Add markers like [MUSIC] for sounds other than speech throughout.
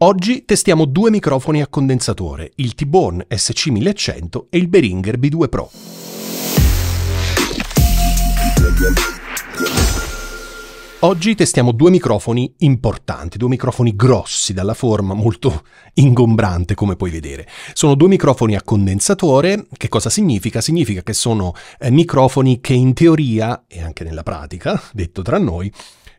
Oggi testiamo due microfoni a condensatore, il T-Bone SC1100 e il Behringer B2 Pro. Oggi testiamo due microfoni importanti, due microfoni grossi dalla forma molto ingombrante come puoi vedere. Sono due microfoni a condensatore, che cosa significa? Significa che sono eh, microfoni che in teoria e anche nella pratica, detto tra noi,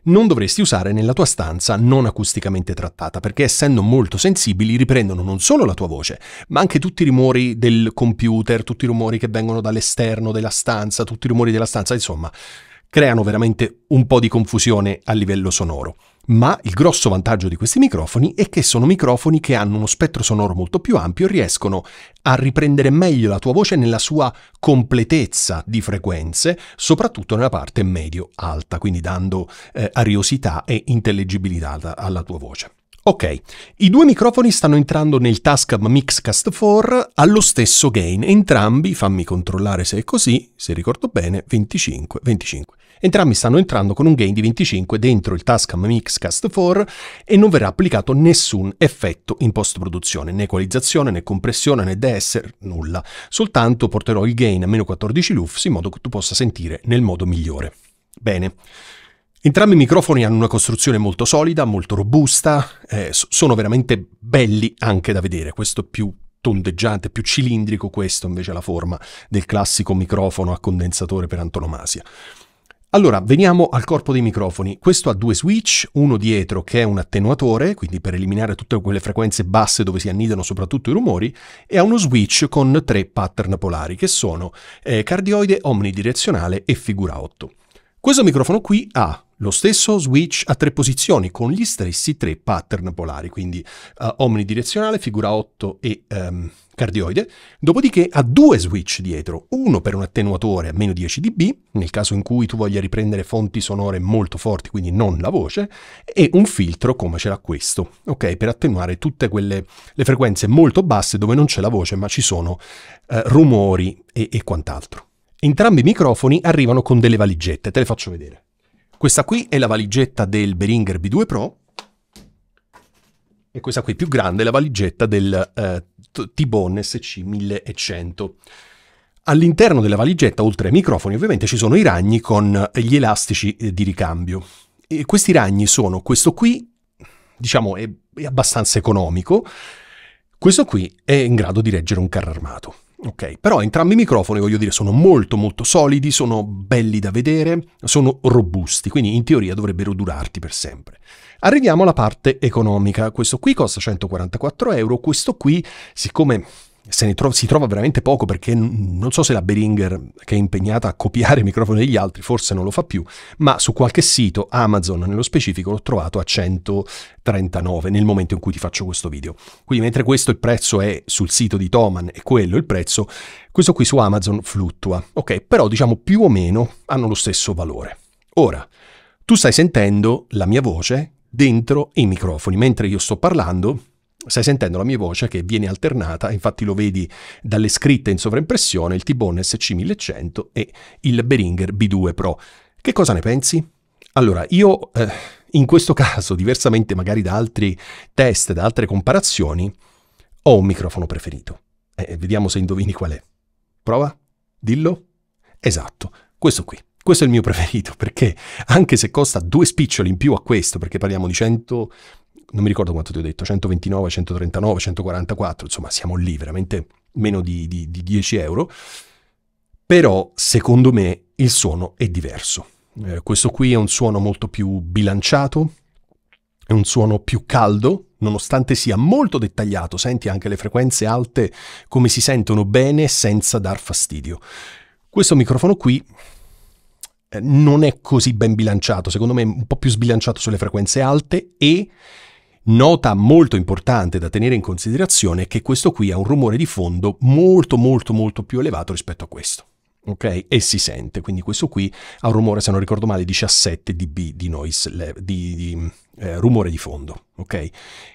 non dovresti usare nella tua stanza non acusticamente trattata, perché essendo molto sensibili riprendono non solo la tua voce, ma anche tutti i rumori del computer, tutti i rumori che vengono dall'esterno della stanza, tutti i rumori della stanza, insomma, creano veramente un po' di confusione a livello sonoro. Ma il grosso vantaggio di questi microfoni è che sono microfoni che hanno uno spettro sonoro molto più ampio e riescono a riprendere meglio la tua voce nella sua completezza di frequenze, soprattutto nella parte medio-alta, quindi dando eh, ariosità e intellegibilità alla tua voce. Ok, i due microfoni stanno entrando nel Tascam Mixcast 4 allo stesso gain, entrambi, fammi controllare se è così, se ricordo bene, 25, 25. Entrambi stanno entrando con un gain di 25 dentro il Tascam Mixcast 4 e non verrà applicato nessun effetto in post-produzione, né equalizzazione, né compressione, né DS, nulla. Soltanto porterò il gain a meno 14 lufs in modo che tu possa sentire nel modo migliore. Bene. Entrambi i microfoni hanno una costruzione molto solida, molto robusta, eh, sono veramente belli anche da vedere, questo più tondeggiante, più cilindrico, questo invece è la forma del classico microfono a condensatore per antonomasia. Allora, veniamo al corpo dei microfoni. Questo ha due switch, uno dietro che è un attenuatore, quindi per eliminare tutte quelle frequenze basse dove si annidano soprattutto i rumori, e ha uno switch con tre pattern polari, che sono eh, cardioide, omnidirezionale e figura 8. Questo microfono qui ha lo stesso switch a tre posizioni con gli stessi tre pattern polari, quindi uh, omnidirezionale, figura 8 e um, cardioide, dopodiché ha due switch dietro, uno per un attenuatore a meno 10 dB, nel caso in cui tu voglia riprendere fonti sonore molto forti, quindi non la voce, e un filtro come ce l'ha questo, ok? Per attenuare tutte quelle frequenze molto basse dove non c'è la voce ma ci sono uh, rumori e, e quant'altro. Entrambi i microfoni arrivano con delle valigette, te le faccio vedere. Questa qui è la valigetta del Beringer B2 Pro e questa qui più grande è la valigetta del eh, T-Bone SC1100. All'interno della valigetta, oltre ai microfoni, ovviamente ci sono i ragni con eh, gli elastici eh, di ricambio. E questi ragni sono questo qui, diciamo è, è abbastanza economico, questo qui è in grado di reggere un carro armato ok? Però entrambi i microfoni, voglio dire, sono molto molto solidi, sono belli da vedere, sono robusti, quindi in teoria dovrebbero durarti per sempre. Arriviamo alla parte economica. Questo qui costa 144 euro, questo qui, siccome se ne tro- si trova veramente poco perché n- non so se la Beringer che è impegnata a copiare i microfoni degli altri forse non lo fa più, ma su qualche sito, Amazon nello specifico, l'ho trovato a 139 nel momento in cui ti faccio questo video. Quindi mentre questo il prezzo è sul sito di Toman e quello il prezzo, questo qui su Amazon fluttua. Ok, però diciamo più o meno hanno lo stesso valore. Ora, tu stai sentendo la mia voce dentro i microfoni, mentre io sto parlando stai sentendo la mia voce che viene alternata, infatti lo vedi dalle scritte in sovraimpressione, il T-Bone SC1100 e il Beringer B2 Pro. Che cosa ne pensi? Allora, io eh, in questo caso, diversamente magari da altri test, da altre comparazioni, ho un microfono preferito. Eh, eh, vediamo se indovini qual è. Prova? Dillo? Esatto, questo qui. Questo è il mio preferito perché anche se costa due spiccioli in più a questo, perché parliamo di 100, non mi ricordo quanto ti ho detto, 129, 139, 144, insomma siamo lì veramente meno di, di, di 10 euro, però secondo me il suono è diverso. Eh, questo qui è un suono molto più bilanciato, è un suono più caldo, nonostante sia molto dettagliato, senti anche le frequenze alte come si sentono bene senza dar fastidio. Questo microfono qui eh, non è così ben bilanciato, secondo me è un po' più sbilanciato sulle frequenze alte e Nota molto importante da tenere in considerazione è che questo qui ha un rumore di fondo molto molto molto più elevato rispetto a questo. Ok? E si sente, quindi questo qui ha un rumore, se non ricordo male, 17 dB di, noise, di, di eh, rumore di fondo, ok?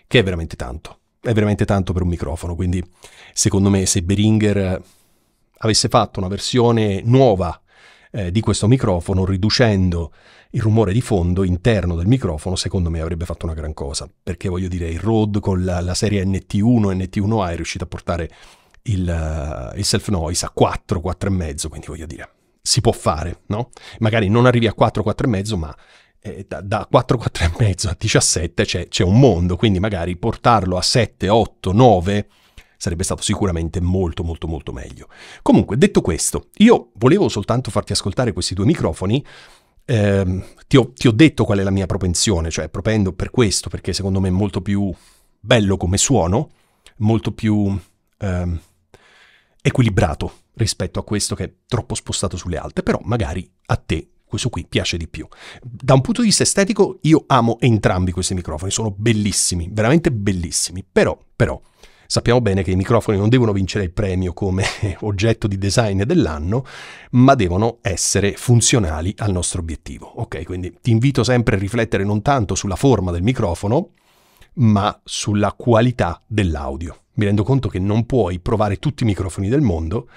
Che è veramente tanto. È veramente tanto per un microfono, quindi secondo me se Beringer avesse fatto una versione nuova eh, di questo microfono, riducendo il rumore di fondo interno del microfono, secondo me avrebbe fatto una gran cosa. Perché voglio dire, il Rode con la, la serie NT1 e NT1A è riuscito a portare il, uh, il self noise a 4, 4,5, quindi voglio dire, si può fare, no? Magari non arrivi a 4, 4,5, ma eh, da, da 4, 4 a 17 c'è, c'è un mondo, quindi magari portarlo a 7, 8, 9 sarebbe stato sicuramente molto molto molto meglio. Comunque, detto questo, io volevo soltanto farti ascoltare questi due microfoni. Eh, ti, ho, ti ho detto qual è la mia propensione, cioè propendo per questo, perché secondo me è molto più bello come suono, molto più eh, equilibrato rispetto a questo che è troppo spostato sulle alte, però magari a te questo qui piace di più. Da un punto di vista estetico io amo entrambi questi microfoni, sono bellissimi, veramente bellissimi, però, però Sappiamo bene che i microfoni non devono vincere il premio come [LAUGHS] oggetto di design dell'anno, ma devono essere funzionali al nostro obiettivo. Ok, quindi ti invito sempre a riflettere non tanto sulla forma del microfono, ma sulla qualità dell'audio. Mi rendo conto che non puoi provare tutti i microfoni del mondo,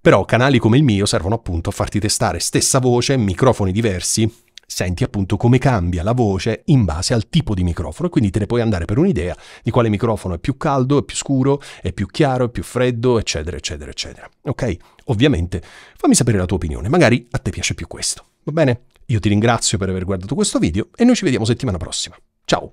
però canali come il mio servono appunto a farti testare stessa voce, microfoni diversi, senti appunto come cambia la voce in base al tipo di microfono e quindi te ne puoi andare per un'idea di quale microfono è più caldo, è più scuro, è più chiaro, è più freddo, eccetera, eccetera, eccetera. Ok? Ovviamente fammi sapere la tua opinione, magari a te piace più questo. Va bene? Io ti ringrazio per aver guardato questo video e noi ci vediamo settimana prossima. Ciao!